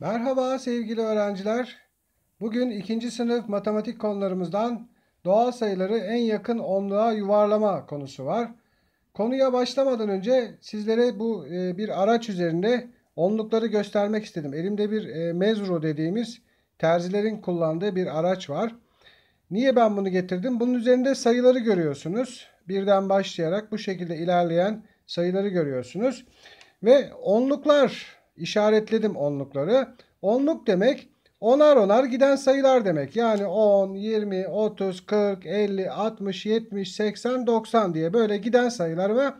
Merhaba sevgili öğrenciler. Bugün ikinci sınıf matematik konularımızdan doğal sayıları en yakın onluğa yuvarlama konusu var. Konuya başlamadan önce sizlere bu e, bir araç üzerinde onlukları göstermek istedim. Elimde bir e, mezuro dediğimiz terzilerin kullandığı bir araç var. Niye ben bunu getirdim? Bunun üzerinde sayıları görüyorsunuz. Birden başlayarak bu şekilde ilerleyen sayıları görüyorsunuz. Ve onluklar işaretledim onlukları. Onluk demek onar onar giden sayılar demek. Yani 10, 20, 30, 40, 50, 60, 70, 80, 90 diye böyle giden sayılar ve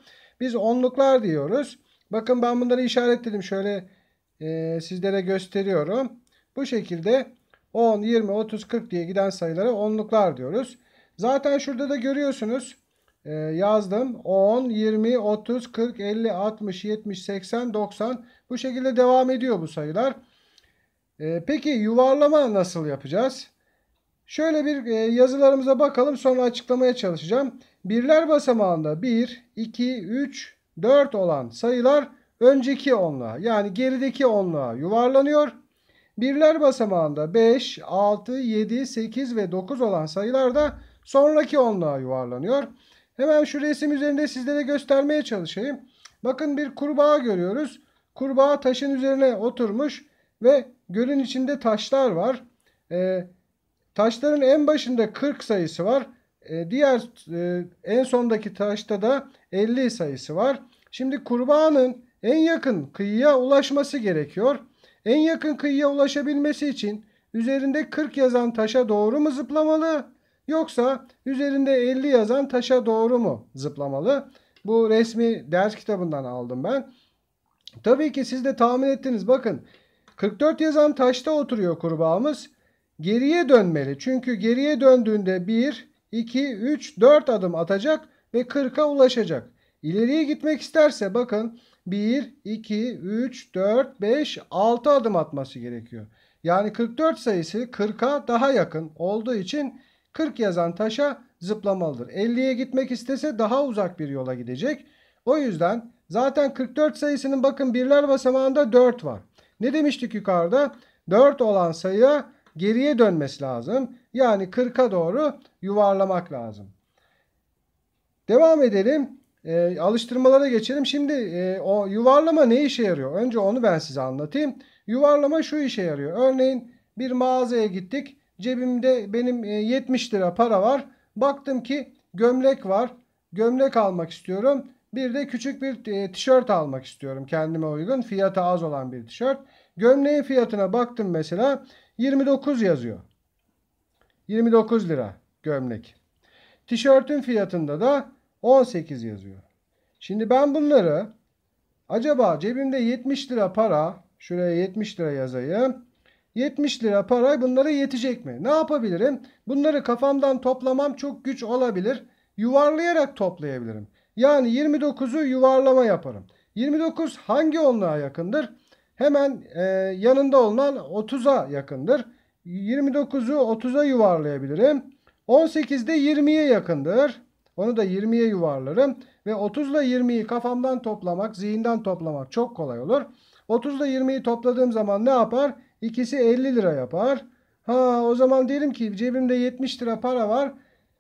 biz onluklar diyoruz. Bakın ben bunları işaretledim. Şöyle e, sizlere gösteriyorum. Bu şekilde 10, 20, 30, 40 diye giden sayılara onluklar diyoruz. Zaten şurada da görüyorsunuz. Ee, yazdım. 10, 20, 30, 40, 50, 60, 70, 80, 90. Bu şekilde devam ediyor bu sayılar. Ee, peki yuvarlama nasıl yapacağız? Şöyle bir e, yazılarımıza bakalım sonra açıklamaya çalışacağım. Birler basamağında 1, 2, 3, 4 olan sayılar önceki onluğa yani gerideki onluğa yuvarlanıyor. Birler basamağında 5, 6, 7, 8 ve 9 olan sayılar da sonraki onluğa yuvarlanıyor. Hemen şu resim üzerinde sizlere göstermeye çalışayım. Bakın bir kurbağa görüyoruz. Kurbağa taşın üzerine oturmuş ve gölün içinde taşlar var. E, taşların en başında 40 sayısı var. E, diğer e, en sondaki taşta da 50 sayısı var. Şimdi kurbağanın en yakın kıyıya ulaşması gerekiyor. En yakın kıyıya ulaşabilmesi için üzerinde 40 yazan taşa doğru mu zıplamalı Yoksa üzerinde 50 yazan taşa doğru mu zıplamalı? Bu resmi ders kitabından aldım ben. Tabii ki siz de tahmin ettiniz. Bakın 44 yazan taşta oturuyor kurbağamız. Geriye dönmeli. Çünkü geriye döndüğünde 1, 2, 3, 4 adım atacak ve 40'a ulaşacak. İleriye gitmek isterse bakın 1, 2, 3, 4, 5, 6 adım atması gerekiyor. Yani 44 sayısı 40'a daha yakın olduğu için 40 yazan taşa zıplamalıdır. 50'ye gitmek istese daha uzak bir yola gidecek. O yüzden zaten 44 sayısının bakın birler basamağında 4 var. Ne demiştik yukarıda? 4 olan sayıya geriye dönmesi lazım. Yani 40'a doğru yuvarlamak lazım. Devam edelim. E, alıştırmalara geçelim. Şimdi e, o yuvarlama ne işe yarıyor? Önce onu ben size anlatayım. Yuvarlama şu işe yarıyor. Örneğin bir mağazaya gittik. Cebimde benim 70 e, lira para var. Baktım ki gömlek var. Gömlek almak istiyorum. Bir de küçük bir e, tişört almak istiyorum. Kendime uygun fiyatı az olan bir tişört. Gömleğin fiyatına baktım mesela 29 yazıyor. 29 lira gömlek. Tişörtün fiyatında da 18 yazıyor. Şimdi ben bunları acaba cebimde 70 lira para şuraya 70 lira yazayım. 70 lira para bunlara yetecek mi? Ne yapabilirim? Bunları kafamdan toplamam çok güç olabilir. Yuvarlayarak toplayabilirim. Yani 29'u yuvarlama yaparım. 29 hangi onluğa yakındır? Hemen e, yanında olan 30'a yakındır. 29'u 30'a yuvarlayabilirim. 18 de 20'ye yakındır. Onu da 20'ye yuvarlarım. Ve 30 ile 20'yi kafamdan toplamak, zihinden toplamak çok kolay olur. 30 ile 20'yi topladığım zaman ne yapar? İkisi 50 lira yapar. Ha o zaman diyelim ki cebimde 70 lira para var.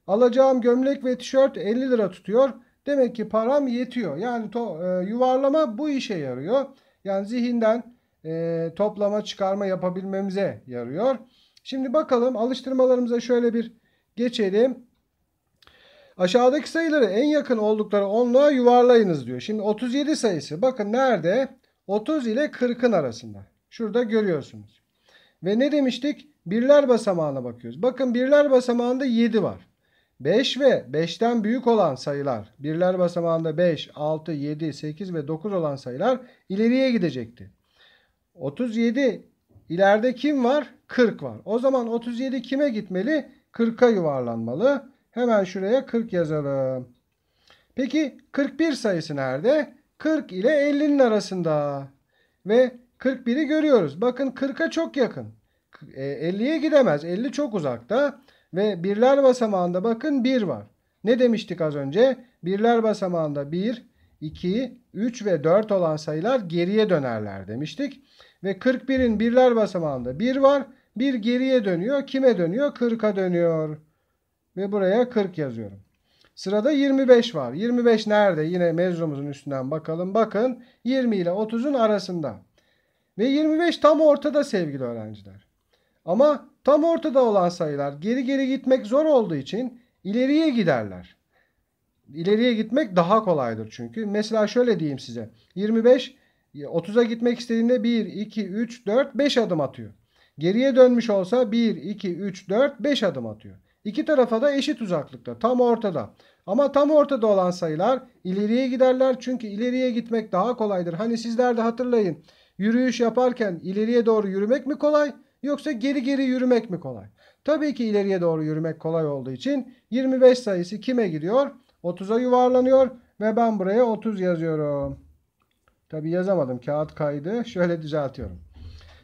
Alacağım gömlek ve tişört 50 lira tutuyor. Demek ki param yetiyor. Yani to, e, yuvarlama bu işe yarıyor. Yani zihinden e, toplama çıkarma yapabilmemize yarıyor. Şimdi bakalım alıştırmalarımıza şöyle bir geçelim. Aşağıdaki sayıları en yakın oldukları onluğa yuvarlayınız diyor. Şimdi 37 sayısı bakın nerede? 30 ile 40'ın arasında. Şurada görüyorsunuz. Ve ne demiştik? Birler basamağına bakıyoruz. Bakın birler basamağında 7 var. 5 ve 5'ten büyük olan sayılar birler basamağında 5, 6, 7, 8 ve 9 olan sayılar ileriye gidecekti. 37 ileride kim var? 40 var. O zaman 37 kime gitmeli? 40'a yuvarlanmalı. Hemen şuraya 40 yazalım. Peki 41 sayısı nerede? 40 ile 50'nin arasında. Ve 41'i görüyoruz. Bakın 40'a çok yakın. 50'ye e, gidemez. 50 çok uzakta. Ve birler basamağında bakın 1 var. Ne demiştik az önce? Birler basamağında 1, 2, 3 ve 4 olan sayılar geriye dönerler demiştik. Ve 41'in birler basamağında 1 var. 1 geriye dönüyor. Kime dönüyor? 40'a dönüyor. Ve buraya 40 yazıyorum. Sırada 25 var. 25 nerede? Yine mezrumuzun üstünden bakalım. Bakın 20 ile 30'un arasında. Ve 25 tam ortada sevgili öğrenciler. Ama tam ortada olan sayılar geri geri gitmek zor olduğu için ileriye giderler. İleriye gitmek daha kolaydır çünkü. Mesela şöyle diyeyim size. 25 30'a gitmek istediğinde 1, 2, 3, 4, 5 adım atıyor. Geriye dönmüş olsa 1, 2, 3, 4, 5 adım atıyor. İki tarafa da eşit uzaklıkta. Tam ortada. Ama tam ortada olan sayılar ileriye giderler. Çünkü ileriye gitmek daha kolaydır. Hani sizler de hatırlayın. Yürüyüş yaparken ileriye doğru yürümek mi kolay yoksa geri geri yürümek mi kolay? Tabii ki ileriye doğru yürümek kolay olduğu için 25 sayısı kime gidiyor? 30'a yuvarlanıyor ve ben buraya 30 yazıyorum. Tabii yazamadım kağıt kaydı. Şöyle düzeltiyorum.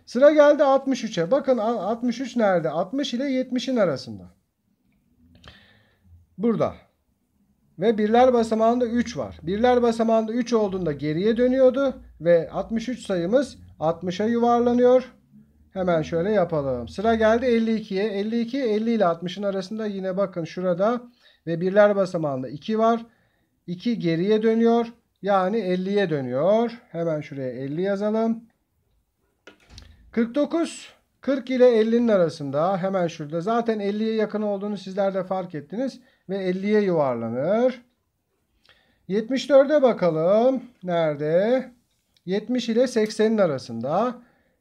Sıra geldi 63'e. Bakın 63 nerede? 60 ile 70'in arasında. Burada. Ve birler basamağında 3 var. Birler basamağında 3 olduğunda geriye dönüyordu. Ve 63 sayımız 60'a yuvarlanıyor. Hemen şöyle yapalım. Sıra geldi 52'ye. 52, 50 ile 60'ın arasında yine bakın şurada ve birler basamağında 2 var. 2 geriye dönüyor. Yani 50'ye dönüyor. Hemen şuraya 50 yazalım. 49. 40 ile 50'nin arasında hemen şurada. Zaten 50'ye yakın olduğunu sizler de fark ettiniz. Ve 50'ye yuvarlanır. 74'e bakalım. Nerede? 70 ile 80'in arasında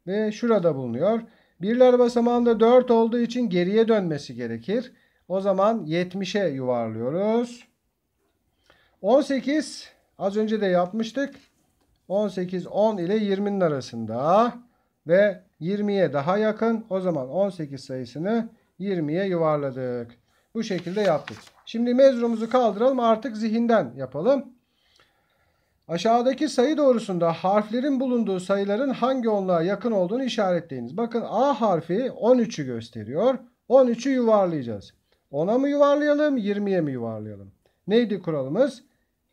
ve şurada bulunuyor. Birler basamağında 4 olduğu için geriye dönmesi gerekir. O zaman 70'e yuvarlıyoruz. 18 az önce de yapmıştık. 18 10 ile 20'nin arasında ve 20'ye daha yakın. O zaman 18 sayısını 20'ye yuvarladık. Bu şekilde yaptık. Şimdi mezurumuzu kaldıralım artık zihinden yapalım. Aşağıdaki sayı doğrusunda harflerin bulunduğu sayıların hangi onluğa yakın olduğunu işaretleyiniz. Bakın A harfi 13'ü gösteriyor. 13'ü yuvarlayacağız. 10'a mı yuvarlayalım 20'ye mi yuvarlayalım? Neydi kuralımız?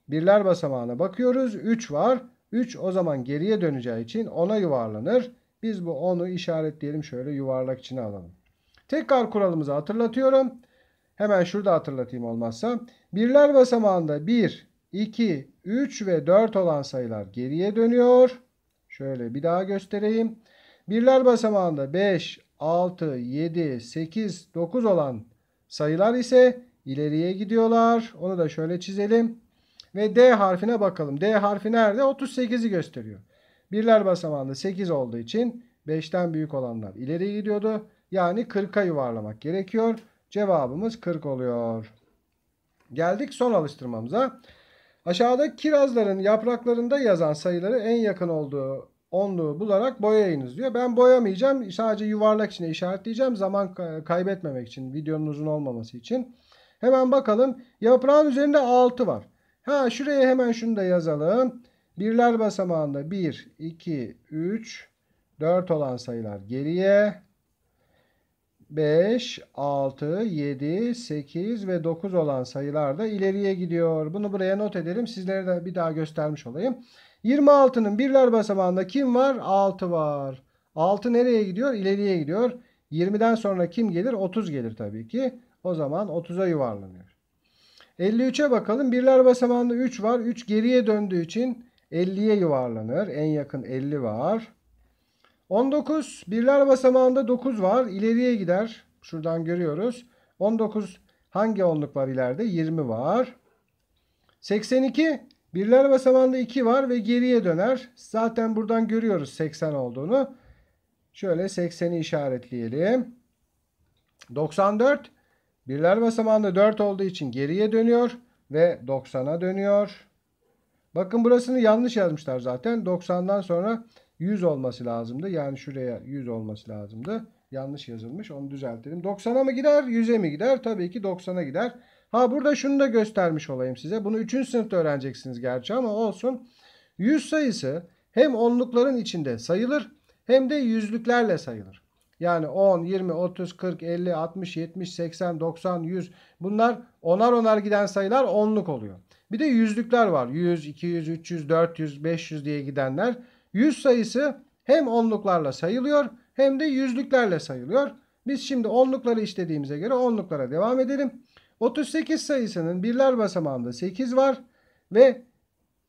Birler basamağına bakıyoruz. 3 var. 3 o zaman geriye döneceği için 10'a yuvarlanır. Biz bu 10'u işaretleyelim şöyle yuvarlak içine alalım. Tekrar kuralımızı hatırlatıyorum. Hemen şurada hatırlatayım olmazsa. Birler basamağında 1, 2, 3 ve 4 olan sayılar geriye dönüyor. Şöyle bir daha göstereyim. Birler basamağında 5, 6, 7, 8, 9 olan sayılar ise ileriye gidiyorlar. Onu da şöyle çizelim. Ve D harfine bakalım. D harfi nerede? 38'i gösteriyor. Birler basamağında 8 olduğu için 5'ten büyük olanlar ileri gidiyordu. Yani 40'a yuvarlamak gerekiyor. Cevabımız 40 oluyor. Geldik son alıştırmamıza. Aşağıda kirazların yapraklarında yazan sayıları en yakın olduğu onluğu bularak boyayınız diyor. Ben boyamayacağım. Sadece yuvarlak içine işaretleyeceğim. Zaman kaybetmemek için. Videonun uzun olmaması için. Hemen bakalım. Yaprağın üzerinde 6 var. Ha şuraya hemen şunu da yazalım. Birler basamağında 1, 2, 3, 4 olan sayılar geriye. 5, 6, 7, 8 ve 9 olan sayılar da ileriye gidiyor. Bunu buraya not edelim. Sizlere de bir daha göstermiş olayım. 26'nın birler basamağında kim var? 6 var. 6 nereye gidiyor? İleriye gidiyor. 20'den sonra kim gelir? 30 gelir tabii ki. O zaman 30'a yuvarlanıyor. 53'e bakalım. Birler basamağında 3 var. 3 geriye döndüğü için 50'ye yuvarlanır. En yakın 50 var. 19 birler basamağında 9 var. İleriye gider. Şuradan görüyoruz. 19 hangi onluk var ileride? 20 var. 82 birler basamağında 2 var ve geriye döner. Zaten buradan görüyoruz 80 olduğunu. Şöyle 80'i işaretleyelim. 94 birler basamağında 4 olduğu için geriye dönüyor ve 90'a dönüyor. Bakın burasını yanlış yazmışlar zaten. 90'dan sonra 100 olması lazımdı. Yani şuraya 100 olması lazımdı. Yanlış yazılmış. Onu düzeltelim. 90'a mı gider? 100'e mi gider? Tabii ki 90'a gider. Ha burada şunu da göstermiş olayım size. Bunu 3. sınıfta öğreneceksiniz gerçi ama olsun. 100 sayısı hem onlukların içinde sayılır hem de yüzlüklerle sayılır. Yani 10, 20, 30, 40, 50, 60, 70, 80, 90, 100 bunlar onar onar giden sayılar onluk oluyor. Bir de yüzlükler var. 100, 200, 300, 400, 500 diye gidenler. 100 sayısı hem onluklarla sayılıyor hem de yüzlüklerle sayılıyor. Biz şimdi onlukları işlediğimize göre onluklara devam edelim. 38 sayısının birler basamağında 8 var ve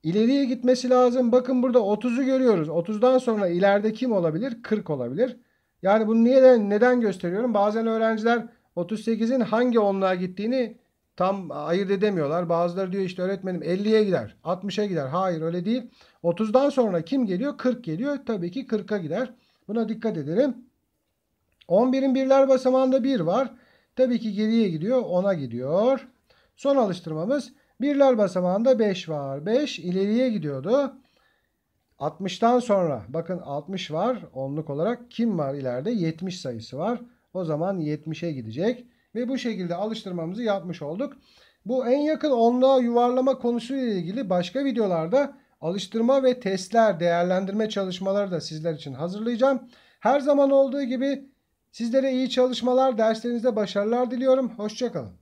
ileriye gitmesi lazım. Bakın burada 30'u görüyoruz. 30'dan sonra ileride kim olabilir? 40 olabilir. Yani bunu niye neden gösteriyorum? Bazen öğrenciler 38'in hangi onluğa gittiğini tam ayırt edemiyorlar. Bazıları diyor işte öğretmenim 50'ye gider, 60'a gider. Hayır öyle değil. 30'dan sonra kim geliyor? 40 geliyor. Tabii ki 40'a gider. Buna dikkat edelim. 11'in birler basamağında 1 var. Tabii ki geriye gidiyor. 10'a gidiyor. Son alıştırmamız birler basamağında 5 var. 5 ileriye gidiyordu. 60'tan sonra bakın 60 var onluk olarak. Kim var ileride? 70 sayısı var. O zaman 70'e gidecek. Ve bu şekilde alıştırmamızı yapmış olduk. Bu en yakın onluğa yuvarlama konusuyla ilgili başka videolarda alıştırma ve testler, değerlendirme çalışmaları da sizler için hazırlayacağım. Her zaman olduğu gibi sizlere iyi çalışmalar, derslerinizde başarılar diliyorum. Hoşçakalın.